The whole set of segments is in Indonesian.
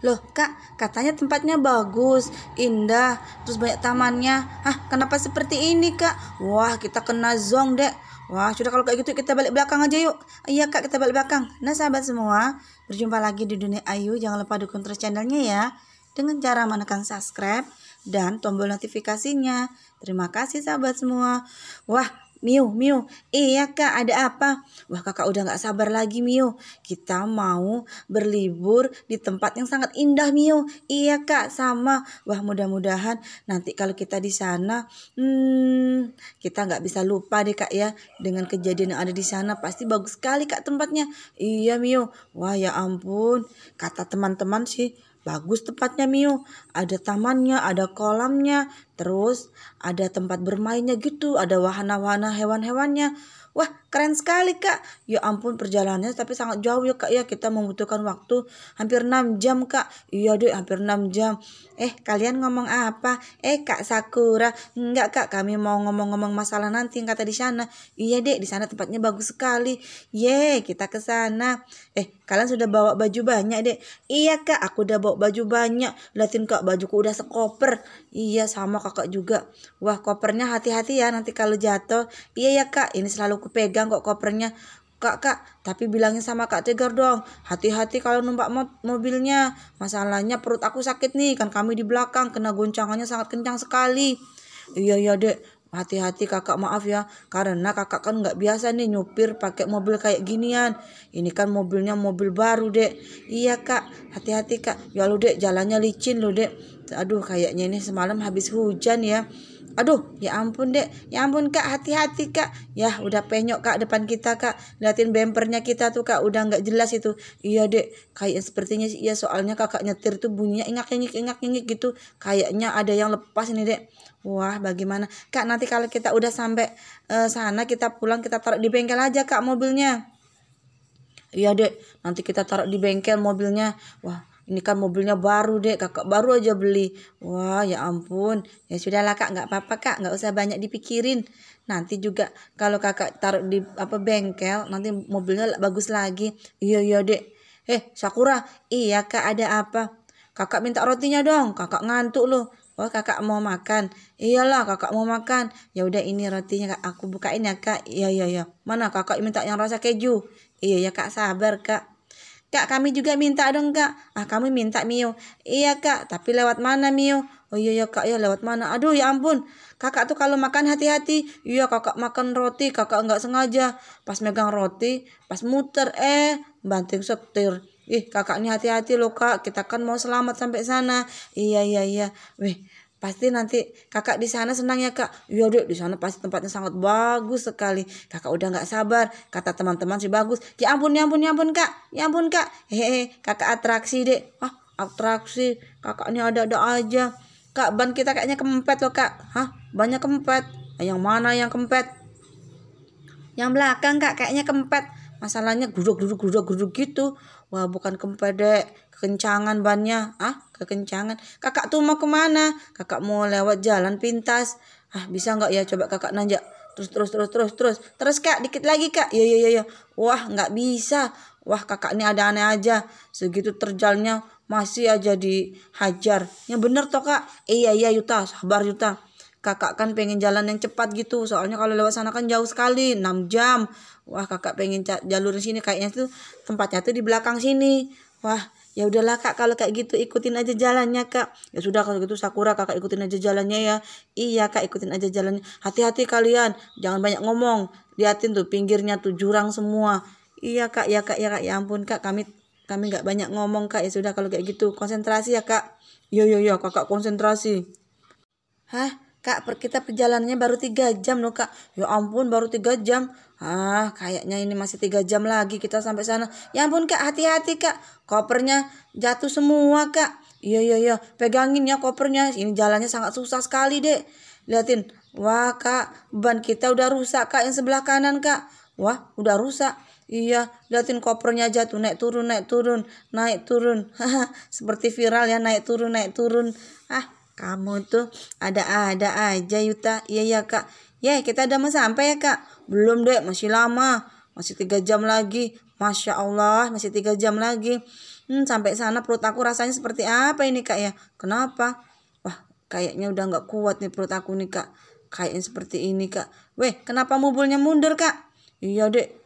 Loh kak, katanya tempatnya bagus, indah, terus banyak tamannya. Hah, kenapa seperti ini kak? Wah, kita kena zong dek. Wah, sudah kalau kayak gitu kita balik belakang aja yuk. Iya kak, kita balik belakang. Nah sahabat semua, berjumpa lagi di Dunia Ayu. Jangan lupa dukung terus channelnya ya. Dengan cara menekan subscribe dan tombol notifikasinya. Terima kasih sahabat semua. Wah, Mio, Mio, iya kak ada apa? Wah kakak udah gak sabar lagi Mio. Kita mau berlibur di tempat yang sangat indah Mio. Iya kak sama. Wah mudah-mudahan nanti kalau kita di sana, hmm, kita gak bisa lupa deh kak ya. Dengan kejadian yang ada di sana pasti bagus sekali kak tempatnya. Iya Mio. wah ya ampun. Kata teman-teman sih, Bagus tempatnya Mio. ada tamannya, ada kolamnya, Terus ada tempat bermainnya gitu, ada wahana-wahana hewan-hewannya. Wah keren sekali kak. Ya ampun perjalanannya tapi sangat jauh ya kak ya. Kita membutuhkan waktu hampir 6 jam kak. Iya deh hampir 6 jam. Eh kalian ngomong apa? Eh kak Sakura. Enggak kak kami mau ngomong-ngomong masalah nanti yang kata di sana. Iya deh di sana tempatnya bagus sekali. Ye kita ke sana. Eh kalian sudah bawa baju banyak deh. Iya kak aku udah bawa baju banyak. Liatin kak bajuku udah sekoper. Iya sama kak kakak juga. Wah kopernya hati-hati ya nanti kalau jatuh. Iya ya kak ini selalu kupegang kok kopernya. Kak, kak, tapi bilangin sama Kak Tegar dong, hati-hati kalau numpak mobilnya. Masalahnya perut aku sakit nih, kan kami di belakang, kena goncangannya sangat kencang sekali. Iya, iya, dek, Hati-hati kakak maaf ya, karena kakak kan nggak biasa nih nyupir pakai mobil kayak ginian. Ini kan mobilnya mobil baru dek. Iya kak, hati-hati kak. Ya lu dek, jalannya licin lu dek. Aduh kayaknya ini semalam habis hujan ya. Aduh, ya ampun dek, ya ampun kak, hati-hati kak. ya udah penyok kak depan kita kak. Liatin bempernya kita tuh kak, udah nggak jelas itu. Iya dek, kayak sepertinya sih, iya soalnya kakak nyetir tuh bunyinya ingak-ingik, ingak-ingik gitu. Kayaknya ada yang lepas ini dek. Wah, bagaimana? Kak, nanti kalau kita udah sampai uh, sana, kita pulang, kita taruh di bengkel aja kak mobilnya. Iya dek, nanti kita taruh di bengkel mobilnya. Wah, ini kan mobilnya baru dek kakak baru aja beli wah ya ampun ya sudahlah kak nggak apa-apa kak nggak usah banyak dipikirin nanti juga kalau kakak taruh di apa bengkel nanti mobilnya bagus lagi iya iya dek eh Sakura iya kak ada apa kakak minta rotinya dong kakak ngantuk loh Oh kakak mau makan Iyalah kakak mau makan Ya udah ini rotinya kak Aku bukain ya kak Iya iya iya Mana kakak minta yang rasa keju Iya ya kak sabar kak Kak, kami juga minta dong, Kak. Ah, kami minta Mio. Iya, Kak, tapi lewat mana Mio? Oh iya iya, kak ya lewat mana? Aduh ya ampun. Kakak tuh kalau makan hati-hati. Iya kakak makan roti. Kakak nggak sengaja. Pas megang roti. Pas muter. Eh banting setir. Ih kakak ini hati-hati loh kak. Kita kan mau selamat sampai sana. Iya iya iya. Wih Pasti nanti kakak di sana senang ya kak. Iya dek di sana pasti tempatnya sangat bagus sekali. Kakak udah nggak sabar. Kata teman-teman sih bagus. Ya ampun ya ampun ya ampun kak. Ya ampun kak. Hehe kakak atraksi dek. Ah atraksi kakak kakaknya ada-ada aja. Kak ban kita kayaknya kempet loh kak. Hah banyak kempet. Yang mana yang kempet? Yang belakang kak kayaknya kempet masalahnya guruk guruk guruk guruk gitu wah bukan kempedek kekencangan bannya ah kekencangan kakak tuh mau kemana kakak mau lewat jalan pintas ah bisa nggak ya coba kakak nanjak terus terus terus terus terus terus kak dikit lagi kak ya ya ya, ya. wah nggak bisa wah kakak ini ada aneh aja segitu terjalnya masih aja dihajar yang bener toh kak iya iya Yuta sabar Yuta kakak kan pengen jalan yang cepat gitu soalnya kalau lewat sana kan jauh sekali 6 jam wah kakak pengen jalur sini kayaknya tuh tempatnya tuh di belakang sini wah ya udahlah kak kalau kayak gitu ikutin aja jalannya kak ya sudah kalau gitu sakura kakak ikutin aja jalannya ya iya kak ikutin aja jalannya hati-hati kalian jangan banyak ngomong liatin tuh pinggirnya tuh jurang semua iya kak ya kak ya kak ya ampun kak kami kami nggak banyak ngomong kak ya sudah kalau kayak gitu konsentrasi ya kak yo yo yo kakak konsentrasi hah Kak, per kita perjalanannya baru tiga jam loh kak. Ya ampun baru tiga jam. Ah, kayaknya ini masih tiga jam lagi kita sampai sana. Ya ampun kak, hati-hati kak. Kopernya jatuh semua kak. Iya, iya, iya. Pegangin ya kopernya. Ini jalannya sangat susah sekali dek. Liatin. Wah kak, ban kita udah rusak kak yang sebelah kanan kak. Wah, udah rusak. Iya, liatin kopernya jatuh naik turun naik turun naik turun. Seperti viral ya naik turun naik turun. Ah, kamu tuh ada-ada aja Yuta. Iya ya kak. Ya kita udah mau sampai ya kak. Belum deh masih lama. Masih tiga jam lagi. Masya Allah masih tiga jam lagi. Hmm, sampai sana perut aku rasanya seperti apa ini kak ya? Kenapa? Wah kayaknya udah gak kuat nih perut aku nih kak. Kayaknya seperti ini kak. Weh kenapa mubulnya mundur kak? Iya dek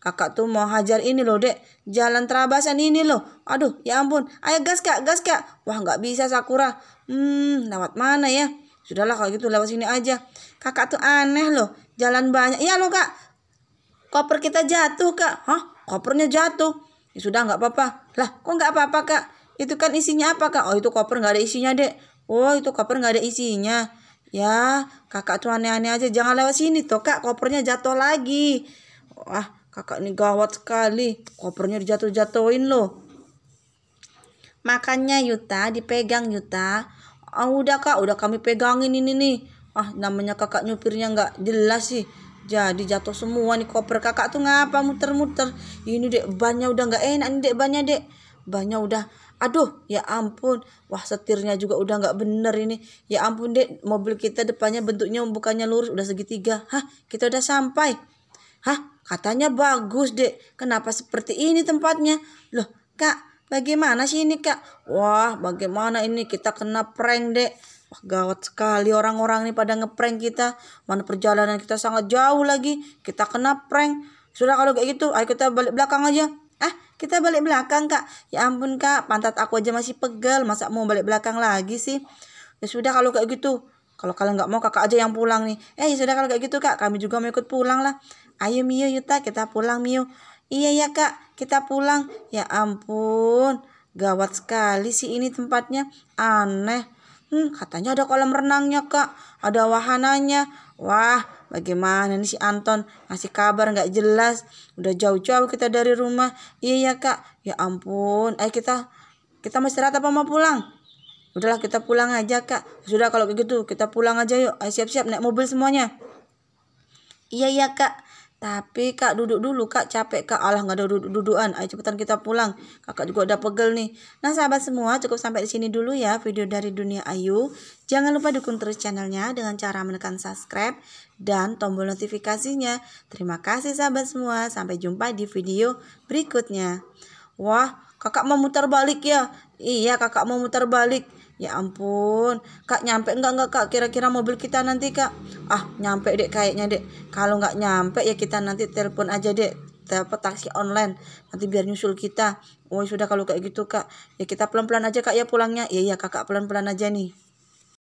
Kakak tuh mau hajar ini loh dek. Jalan terabasan ini loh. Aduh ya ampun. Ayo gas kak, gas kak. Wah nggak bisa Sakura. Hmm lewat mana ya? Sudahlah kalau gitu lewat sini aja. Kakak tuh aneh loh. Jalan banyak. Iya loh kak. Koper kita jatuh kak. Hah? Kopernya jatuh. Ya sudah nggak apa-apa. Lah kok nggak apa-apa kak? Itu kan isinya apa kak? Oh itu koper nggak ada isinya dek. Oh itu koper nggak ada isinya. Ya kakak tuh aneh-aneh aja. Jangan lewat sini tuh kak. Kopernya jatuh lagi. Wah Kakak ini gawat sekali. Kopernya dijatuh-jatuhin loh. makanya Yuta, dipegang Yuta. Oh, udah kak, udah kami pegangin ini nih. Ah, namanya kakak nyupirnya nggak jelas sih. Jadi jatuh semua nih koper kakak tuh ngapa muter-muter. Ini dek bannya udah nggak enak nih dek bannya dek. Bannya udah aduh ya ampun wah setirnya juga udah nggak bener ini ya ampun dek mobil kita depannya bentuknya bukannya lurus udah segitiga hah kita udah sampai Hah? Katanya bagus, Dek. Kenapa seperti ini tempatnya? Loh, Kak, bagaimana sih ini, Kak? Wah, bagaimana ini? Kita kena prank, Dek. Wah, gawat sekali orang-orang ini pada ngeprank kita. Mana perjalanan kita sangat jauh lagi. Kita kena prank. Sudah kalau kayak gitu, ayo kita balik belakang aja. Ah, kita balik belakang, Kak. Ya ampun, Kak. Pantat aku aja masih pegal. Masa mau balik belakang lagi sih? Ya sudah kalau kayak gitu. Kalau kalian nggak mau kakak aja yang pulang nih. Eh sudah kalau kayak gitu kak, kami juga mau ikut pulang lah. Ayo Mio Yuta kita pulang Mio. Iya ya kak, kita pulang. Ya ampun, gawat sekali sih ini tempatnya. Aneh. Hmm, katanya ada kolam renangnya kak, ada wahananya. Wah, bagaimana nih si Anton? Ngasih kabar nggak jelas. Udah jauh-jauh kita dari rumah. Iya ya kak. Ya ampun, eh kita kita mau istirahat apa mau pulang? Udahlah kita pulang aja kak. Sudah kalau begitu kita pulang aja yuk. Ayo siap-siap naik mobil semuanya. Iya iya kak. Tapi kak duduk dulu kak capek kak Allah nggak ada duduk-dudukan Ayo cepetan kita pulang Kakak juga udah pegel nih Nah sahabat semua cukup sampai di sini dulu ya video dari Dunia Ayu Jangan lupa dukung terus channelnya dengan cara menekan subscribe dan tombol notifikasinya Terima kasih sahabat semua Sampai jumpa di video berikutnya Wah Kakak mau mutar balik ya? Iya kakak mau mutar balik. Ya ampun, kak nyampe enggak enggak kak kira-kira mobil kita nanti kak? Ah nyampe dek kayaknya dek. Kalau enggak nyampe ya kita nanti telepon aja dek dapat taksi online nanti biar nyusul kita. Oh sudah kalau kayak gitu kak ya kita pelan-pelan aja kak ya pulangnya. Iya iya kakak pelan-pelan aja nih.